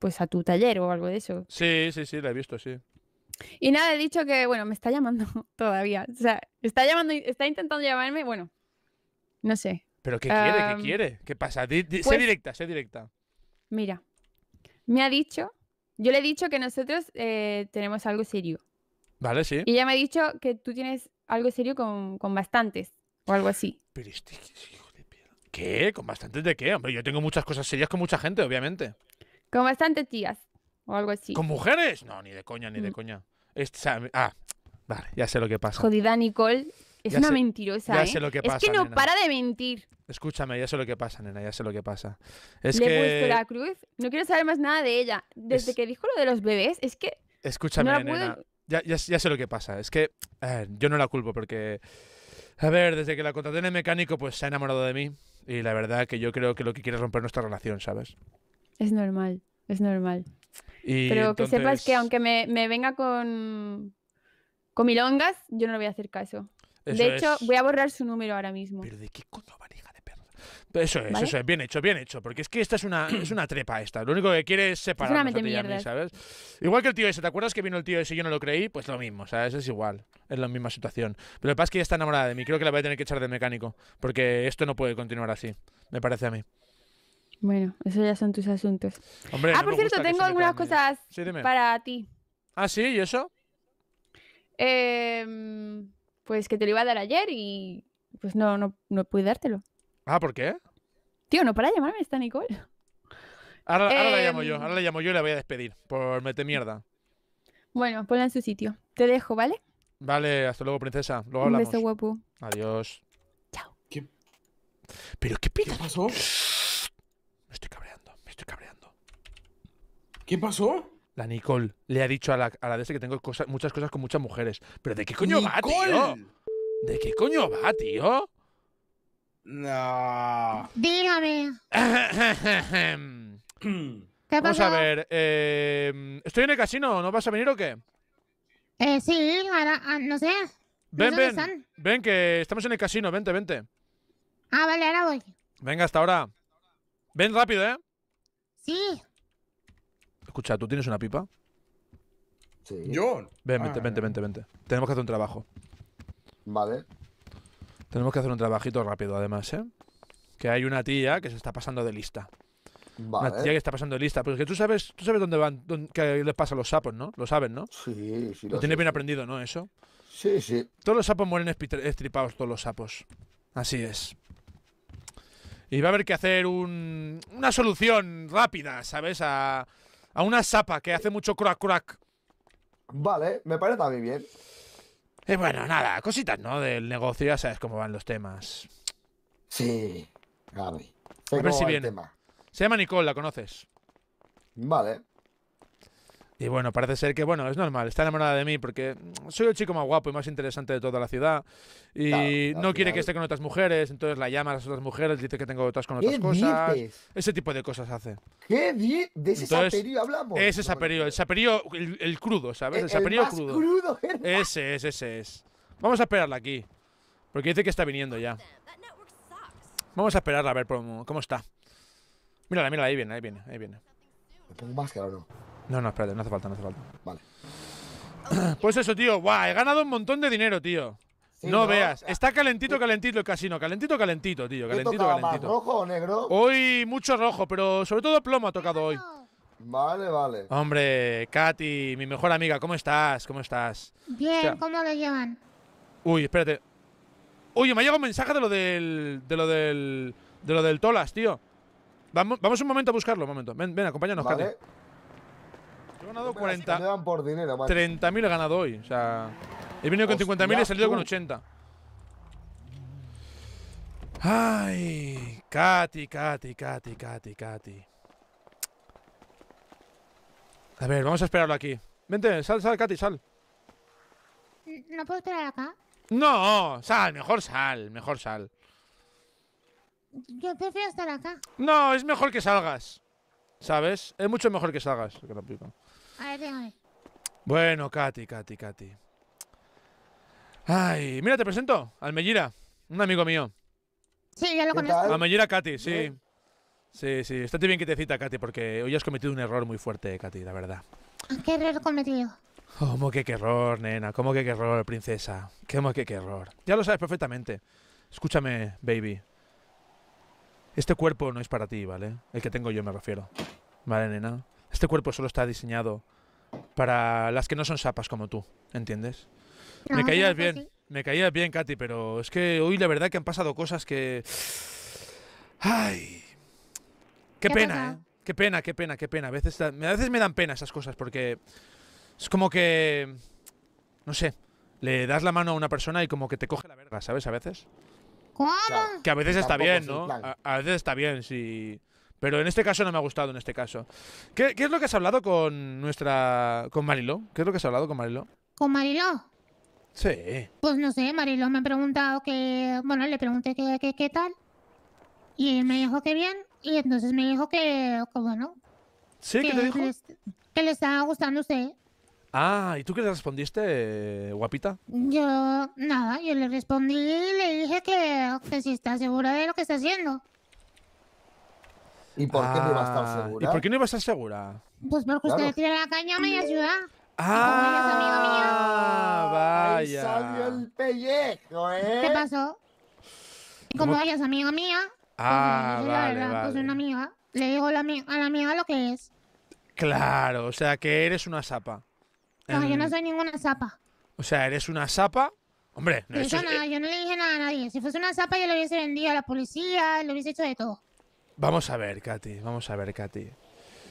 pues a tu taller o algo de eso. Sí, sí, sí, la he visto, sí. Y nada, he dicho que, bueno, me está llamando todavía. O sea, está llamando, está intentando llamarme, bueno, no sé. ¿Pero qué quiere? ¿Qué quiere? ¿Qué pasa? sé pues directa, sé directa. Mira, me ha dicho, yo le he dicho que nosotros eh, tenemos algo serio. Vale, sí. Y ya me ha dicho que tú tienes algo serio con, bastantes o algo así. Pero este, este hijo de ¿Qué? ¿Con bastantes de qué? Hombre, yo tengo muchas cosas serias con mucha gente, obviamente. Con bastantes tías o algo así. ¿Con mujeres? No, ni de coña, ni de mm. coña. ah, vale, ya sé lo que pasa. Jodida Nicole. Es una mentirosa. Ya ¿eh? sé lo que pasa. Es que no para de mentir. Escúchame, ya sé lo que pasa, nena, ya sé lo que pasa. Es Le que... he puesto la cruz. No quiero saber más nada de ella. Desde que dijo lo de los bebés, es que. Escúchame, nena. Ya, ya, sé lo que pasa. Es que yo no la culpo porque. A ver, desde que la contraté en el mecánico, pues se ha enamorado de mí. Y la verdad que yo creo que lo que quiere es romper nuestra relación, ¿sabes? Es normal, es normal. Pero que sepas que aunque me, venga con, con milongas, yo no le voy a hacer caso. de hecho, voy a borrar su número ahora mismo. Pero de qué coño van, de perro. Eso es, eso es, bien hecho, bien hecho. Porque es que esta es una, es una trepa esta. Lo único que quiere es separar. a ti a ¿sabes? Igual que el tío ese, ¿te acuerdas que vino el tío ese y yo no lo creí? Pues lo mismo, ¿sabes? Es igual. Es la misma situación. Pero lo que es que ella está enamorada de mí. Creo que la voy a tener que echar de mecánico. Porque esto no puede continuar así. Me parece a mí. Bueno, esos ya son tus asuntos. ah, por cierto, tengo algunas cosas para ti. Ah, sí, ¿y eso? Eh, pues que te lo iba a dar ayer y pues no, no, no pude dártelo. Ah, ¿por qué? Tío, no para llamarme, está Nicole. Ahora, la em. llamo yo, ahora la llamo yo y la voy a despedir por mete mierda. Bueno, ponla en su sitio. Te dejo, ¿vale? Vale, hasta luego, princesa. Luego hablamos. Un beso guapo. Adiós. Chao. ¿Pero qué pita? pasó? Me estoy cabreando, me estoy cabreando. ¿Qué pasó? La Nicole le ha dicho a la, a DS que tengo cosas, muchas cosas con muchas mujeres. ¿Pero de qué coño va, tío? ¿De qué coño va, tío? No. Dígame. ¿Qué Vamos a ver. Em, ¿Estoy en el casino? ¿No vas a venir o qué? Eh, sí, ah, no sé. Ven, ven. Ven, que estamos en el casino. Vente, vente. Ah, vale, ahora voy. Venga, hasta ahora. Ven rápido, ¿eh? Sí. Escucha, ¿tú tienes una pipa? Sí. Yo. Ven, vente, ah, vente, vente, vente. Tenemos que hacer un trabajo. Vale. Tenemos que hacer un trabajito rápido, además, ¿eh? Que hay una tía que se está pasando de lista. Vale. Una tía que está pasando de lista. Porque tú sabes, tú sabes dónde van, qué les pasa a los sapos, ¿no? Lo saben, ¿no? Sí, sí. Lo, lo bien aprendido, ¿no? Eso. Sí, sí. Todos los sapos mueren estripados, todos los sapos. Así es y va a haber que hacer una solución rápida, ¿sabes? A, una sapa que hace mucho crack crack. Vale, me parece a bien. Y bueno, nada, cositas, ¿no? Del negocio, ya sabes cómo van los temas. Sí, gabi A ver si viene. Se llama Nicole, ¿la conoces? Vale. Y bueno, parece ser que, bueno, es normal, está enamorada de mí porque soy el chico más guapo y más interesante de toda la ciudad y no quiere que esté con otras mujeres, entonces la llama a las otras mujeres, dice que tengo otras con otras cosas. Ese tipo de cosas hace. ¿Qué De ese saperío hablamos. Ese saperío, el saperío, el, crudo, ¿sabes? E-, el, el crudo. ese es, ese es. Vamos a esperarla aquí, porque dice que está viniendo ya. Vamos a esperarla a ver cómo, está. Mírala, mírala, ahí viene, ahí viene, ahí viene. ¿Me pongo máscara o no? No, no, espérate, no hace falta, no hace falta. Vale. Pues eso, tío. Guau, he ganado un montón de dinero, tío. no, veas. Ah. está calentito, calentito el casino. Calentito, calentito, tío. Calentito, calentito. ¿Rojo o negro? Hoy mucho rojo, pero sobre todo plomo ha tocado hoy. Vale, vale. Hombre, Katy, mi mejor amiga, ¿cómo estás? ¿Cómo estás? Bien, ¿cómo lo llevan? Uy, espérate. Oye, me ha llegado un mensaje de lo del. de lo del. de lo del Tolas, tío. Vamos, un momento a buscarlo, un momento. Ven, ven acompáñanos, vale. He ganado 40. 30.000 he ganado hoy. O sea, he venido con 50.000 y he salido con 80. Ay, Katy, Katy, Katy, Katy, Katy. A ver, vamos a esperarlo aquí. Vente, sal, sal, Katy, sal. ¿No puedo esperar acá? No, sal, mejor sal, mejor sal. Yo prefiero estar acá. No, es mejor que salgas. ¿Sabes? Es mucho mejor que salgas. que A ver, Bueno, Katy, Katy, Katy. Ay, mira, te presento. Almellira, un amigo mío. Sí, ya lo conozco. Almellira Katy, sí. Sí, sí. Estate bien que te cita, Katy, porque hoy has cometido un error muy fuerte, Katy, la verdad. Ah, ¿Qué error cometido? ¿Cómo que qué error, nena? ¿Cómo que qué error, princesa? ¿Cómo que qué error? Ya lo sabes perfectamente. Escúchame, baby. Este cuerpo no es para ti, ¿vale? El que tengo yo me refiero. ¿Vale, nena? Este cuerpo solo está diseñado para las que no son sapas como tú, ¿entiendes? me caías bien, me caías bien, Katy, pero es que hoy la verdad que han pasado cosas que... ¡Ay! ¡Qué, pena, ¿eh? ¡Qué pena, qué pena, qué pena! A veces, a veces me dan pena esas cosas porque es como que... No sé, le das la mano a una persona y como que te coge la verga, ¿sabes? A veces. ¿Cómo? Que a veces está bien, ¿no? A, veces está bien, sí. Pero en este caso no me ha gustado, en este caso. ¿Qué, es lo que has hablado con nuestra... con Mariló? ¿Qué es lo que has hablado con Mariló? ¿Con Mariló? Sí. Pues no sé, Mariló me ha preguntado que... Bueno, le pregunté qué tal. Y me dijo que bien. Y entonces me dijo que, que bueno... ¿Sí? Que, ¿Qué dijo? que le estaba gustando usted. Ah, ¿y tú qué le respondiste, guapita? Yo, nada, yo le respondí y le dije que, que si está segura de lo que está haciendo. ¿Y por qué no iba a estar ah, segura? ¿Y por qué no iba a estar segura? Pues porque usted le la caña a media ciudad. ¡Ah! amigo ¡Vaya! salió el pellejo, ¿eh? ¿Qué pasó? Como ella es amiga mía, ah, pues, pues vale, una amiga, le digo a la amiga lo que es. Claro, o sea que eres una sapa. No, yo no soy ninguna zapa. O sea, eres una zapa. Hombre, no nada, eh. yo no le dije nada a nadie. Si fuese una zapa, yo lo hubiese vendido a la policía, lo hubiese hecho de todo. Vamos a ver, Katy, vamos a ver, Katy.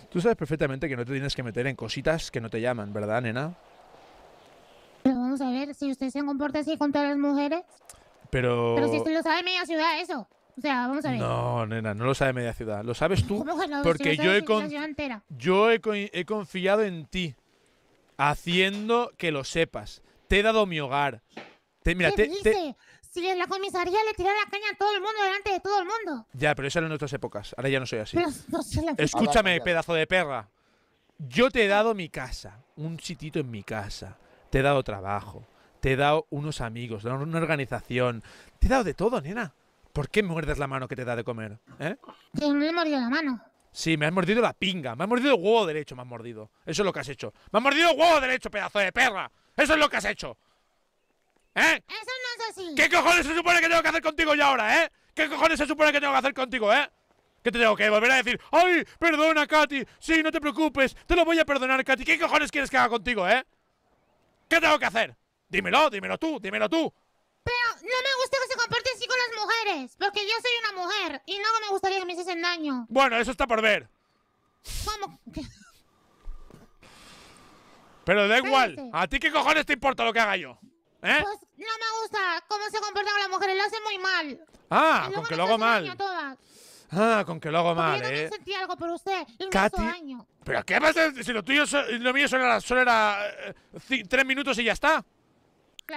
Tú sabes perfectamente que no te tienes que meter en cositas que no te llaman, ¿verdad, nena? Pero vamos a ver, si usted se comporta así con todas las mujeres. Pero. Pero si usted lo sabe media ciudad, eso. O sea, vamos a ver. No, nena, no lo sabe media ciudad. Lo sabes tú. Porque yo, he yo he confiado en ti haciendo que lo sepas. Te he dado mi hogar. mira, te, dice? Si en la comisaría le tiré la caña a todo el mundo delante de todo el mundo. Ya, pero eso era en otras épocas. Ahora ya no soy así. Escúchame, pedazo de perra. Yo te he dado mi casa, un sitito en mi casa. Te he dado trabajo, te he dado unos amigos, una organización. Te he dado de todo, nena. ¿Por qué muerdes la mano que te da de comer? Eh? Que no le mordido la mano. Sí, me has mordido la pinga. Me has mordido el huevo derecho, me has mordido. Eso es lo que has hecho. Me has mordido el huevo derecho, pedazo de perra. Eso es lo que has hecho. ¿Eh? Eso no es así. ¿Qué cojones se supone que tengo que hacer contigo ya ahora, eh? ¿Qué cojones se supone que tengo que hacer contigo, eh? ¿Qué te tengo que volver a decir? ¡Ay, perdona, Katy! Sí, no te preocupes. Te lo voy a perdonar, Katy. ¿Qué cojones quieres que haga contigo, eh? ¿Qué tengo que hacer? Dímelo, dímelo tú, dímelo tú. Pero no me gusta que se comporten así con las mujeres. Porque yo soy una mujer y no me gustaría que me hiciesen daño. Bueno, eso está por ver. ¿Cómo? Pero da igual. ¿A ti qué cojones te importa lo que haga yo? ¿Eh? Pues no me gusta cómo se comporta con las mujeres. Lo hacen muy mal. Ah, ah, con que lo hago mal. Ah, con que lo hago mal, yo eh. sentí algo por usted ¿Pero qué pasa si lo tuyo lo mío solo era, eh, tres minutos y ya está?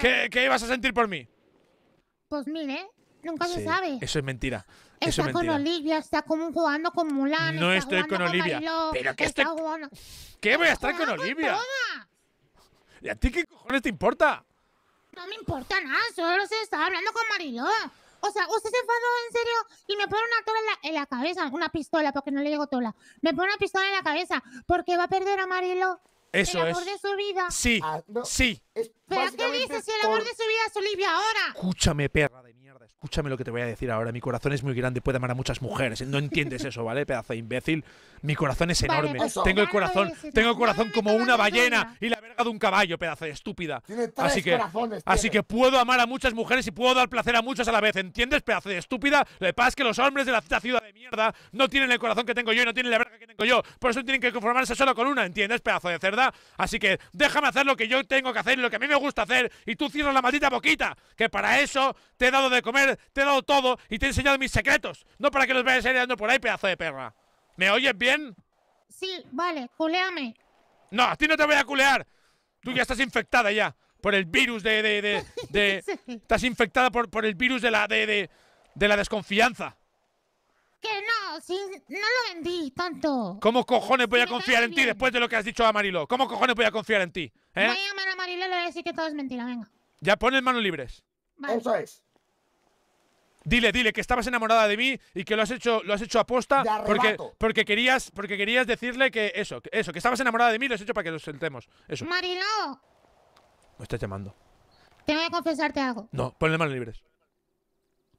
¿Qué, ¿Qué ibas a sentir por mí? Pues mire, nunca se sabe. Eso es mentira. Eso Está con Olivia, está como jugando con Mulan. No estoy con Olivia. Pero que este jugando- ¿Qué voy a estar con Olivia? ¿Y a ti qué cojones te importa? No me importa nada, solo se estaba hablando con Mariló. O sea, usted se enfadó en serio y me pone una tola en la, cabeza, una pistola, porque no le digo tola. Me pone una pistola en la cabeza porque va a perder a Mariló. Eso el amor es. de su vida. Sí, ah, sí. ¿Pero qué dices si el amor de su vida es Olivia ahora? Escúchame, perra de mierda escúchame lo que te voy a decir ahora, mi corazón es muy grande, puede amar a muchas mujeres. No entiendes eso, ¿vale? Pedazo de imbécil. Mi corazón es enorme. Pues tengo el corazón, tengo corazón como una ballena y la verga de un caballo, pedazo de estúpida. así que así que puedo amar a muchas mujeres y puedo dar placer a muchas a la vez, ¿entiendes? Pedazo de estúpida. Lo que pasa es que los hombres de la ciudad de mierda no tienen el corazón que tengo yo y no tienen la verga que tengo yo. Por eso tienen que conformarse solo con una, ¿entiendes? Pedazo de cerda. Así que déjame hacer lo que yo tengo que hacer, y lo que a mí me gusta hacer y tú cierras la maldita boquita, que para eso te he dado de comer te he dado todo y te he enseñado mis secretos. No para que los vayas heredando por ahí, pedazo de perra. ¿Me oyes bien? Sí, vale, culeame. No, a ti no te voy a culear. Tú ya estás infectada ya por el virus de... de, de, Estás infectada por, por el virus de la, de, de la desconfianza. Que no, si no lo vendí tanto. ¿Cómo cojones voy a confiar en ti después de lo que has dicho a Marilo? ¿Cómo cojones voy a confiar en ti? ¿Eh? Voy a llamar a Marilo y le voy a decir que todo es mentira, venga. Ya pones manos libres. Vale. Eso Dile, dile que estabas enamorada de mí y que lo has hecho, lo has hecho aposta porque, porque querías, porque querías decirle que eso, que eso, que estabas enamorada de mí, lo has hecho para que lo sentemos. Eso. Marino. Me estás llamando. Tengo que confesarte algo. No, ponle manos libres.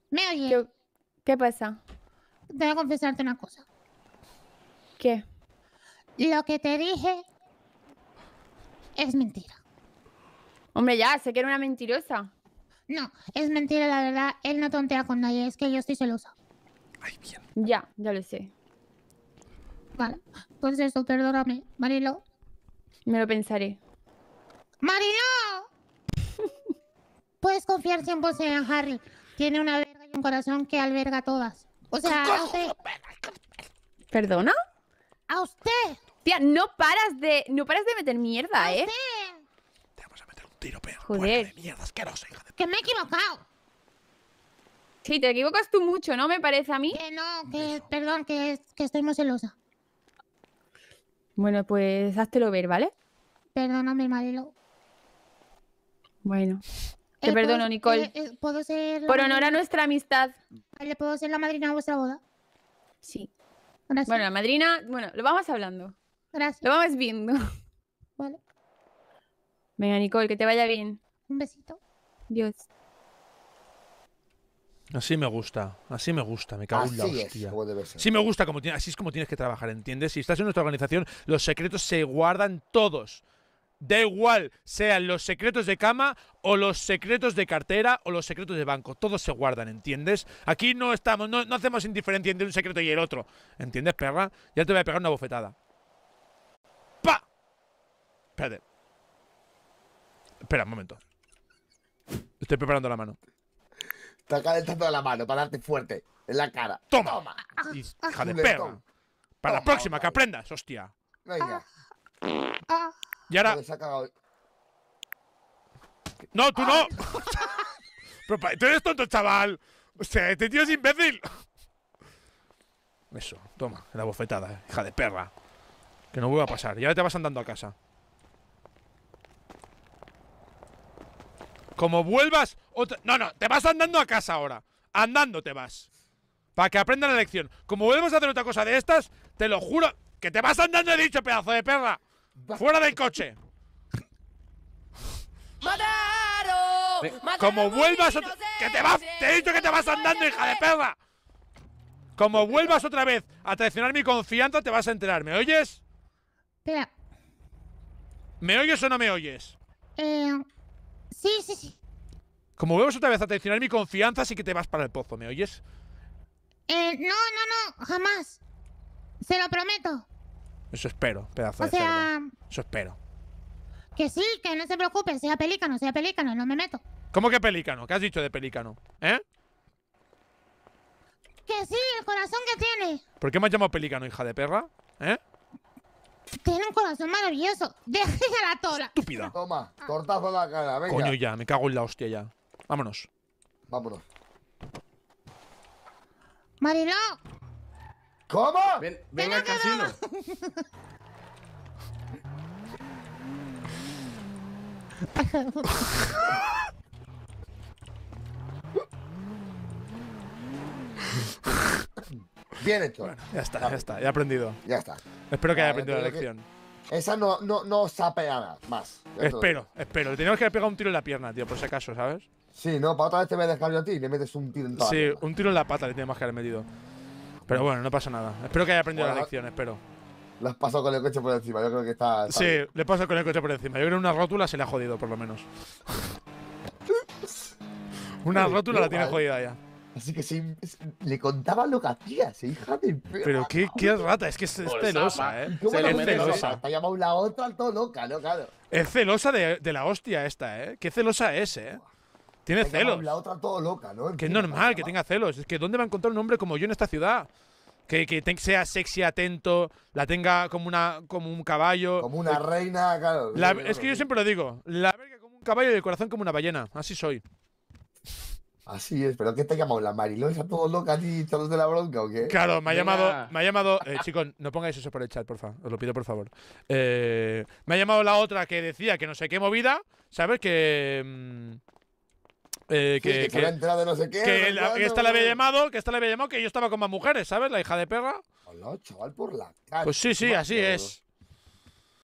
¿Me oye? ¿Qué, ¿Qué pasa? Tengo que confesarte una cosa. ¿Qué? Lo que te dije es mentira. Hombre, ya, sé que era una mentirosa. No, es mentira, la verdad. Él no tontea con nadie, es que yo estoy celosa. Ay, Ya, ya lo sé. Vale, pues eso, perdóname, Marilo. Me lo pensaré. ¡Marilo! Puedes confiar siempre en Harry. Tiene una verga y un corazón que alberga todas. O sea, a usted... ¿Perdona? ¡A usted! Tía, no paras de, no paras de meter mierda, ¿eh? tiro, Joder. Que me he equivocado. Sí, te equivocas tú mucho, ¿no? Me parece a mí. Que no, que perdón, que, que estoy muy celosa. Bueno, pues lo ver, ¿vale? Perdóname, Marelo. Bueno. Eh, te perdono, pues, Nicole. Eh, eh, ser Por honor a nuestra amistad. ¿Le puedo ser la madrina a vuestra boda? Sí. Bueno, la madrina, bueno, lo vamos hablando. Gracias. Lo vamos viendo. Vale. Venga, Nicole, que te vaya bien. Un besito. Dios. Así me gusta, así me gusta, me cago en la hostia. Sí me gusta, como así es como tienes que trabajar, ¿entiendes? Si estás en nuestra organización, los secretos se guardan todos. Da igual, sean los secretos de cama o los secretos de cartera o los secretos de banco, todos se guardan, ¿entiendes? Aquí no estamos, no, no hacemos indiferencia entre un secreto y el otro, ¿entiendes, perra? Ya te voy a pegar una bofetada. ¡Pa! Espérate. Espera, un momento. Estoy preparando la mano. Está calentando la mano para darte fuerte en la cara. ¡Toma! Toma. hija de perra! Para la próxima, que aprendas, hostia. Venga. Y ahora. No, tú no. Ah. Pero, tú eres tonto, chaval. O sea, este tío es imbécil. Eso, toma, la bofetada, hija de perra. Que no vuelva a pasar. Y ahora te vas andando a casa. Como vuelvas. No, no, te vas andando a casa ahora. Andando te vas. Para que aprendan la lección. Como vuelvas a hacer otra cosa de estas, te lo juro que te vas andando, he dicho, pedazo de perra. Fuera del coche. Eh, como vuelvas Que te vas. Te he dicho que te vas andando, hija de perra. Como vuelvas otra vez a traicionar mi confianza, te vas a enterar. ¿Me oyes? ¿Me oyes o no me oyes? Eh. Sí, sí, sí. Como vemos otra vez a traicionar mi confianza, sí que te vas para el pozo, ¿me oyes? Eh, no, no, no, jamás. Se lo prometo. Eso espero, pedazo o sea... Eso espero. Que sí, que no se preocupe, sea pelícano, sea pelícano, no me meto. ¿Cómo que pelícano? ¿Qué has dicho de pelícano? ¿Eh? Que sí, el corazón que tiene. ¿Por qué me has llamado pelícano, hija de perra? tiene un corazón maravilloso. Déjese a la tora. Estúpida. Toma, cortazo la cara, venga. Coño, ya, me cago en la hostia ya. Vámonos. Vámonos. Mariló. ¿Cómo? Venga al casino. Bien hecho. ya está, ya está, ya he aprendido. Ya está. Espero que haya aprendido la lección. Esa no, no, no pegado nada más. Espero, espero. Le tenemos que pegado un tiro en la pierna, tío, por si acaso, ¿sabes? Sí, no, para otra vez te voy a dejar a ti y le metes un tiro en toda Sí, un tiro en la pata le tenemos que haber metido. Pero bueno, no pasa nada. Espero que haya aprendido la lección, espero. Lo has pasado con el coche por encima, yo creo que está. sí, le he pasado con el coche por encima. Yo creo que una rótula se le ha jodido, por lo menos. una rótula la tiene jodida ya. Así que se, le contaba lo que hacía, se hija de perra. Pero qué, rata, es que es, celosa, ¿eh? es celosa. Está llamado la otra, todo loca, ¿no? Es celosa de, la hostia esta, ¿eh? Qué celosa es, ¿eh? Tiene está celos. La otra todo loca, ¿no? Que es normal que tenga celos. Es que ¿dónde va a encontrar un hombre como yo en esta ciudad? Que, que sea sexy, atento, la tenga como, una, como un caballo. Como una eh, reina, claro. es que yo siempre lo digo, la verga como un caballo y el corazón como una ballena. Así soy. Así es, pero ¿qué te ha llamado? ¿La Mariló está todo loca y todos de la Bronca o qué? Claro, me ha llamado, me ha llamado, eh, chicos, no pongáis eso por el chat, por favor, os lo pido por favor. Eh, me ha llamado la otra que decía que no sé qué movida, ¿sabes? Que. Mm, eh, que, que, que, no sé qué, que, la, esta le había llamado, que esta le había llamado, que yo estaba con más mujeres, ¿sabes? La hija de perra. Hola, chaval, por la Pues sí, sí, así es.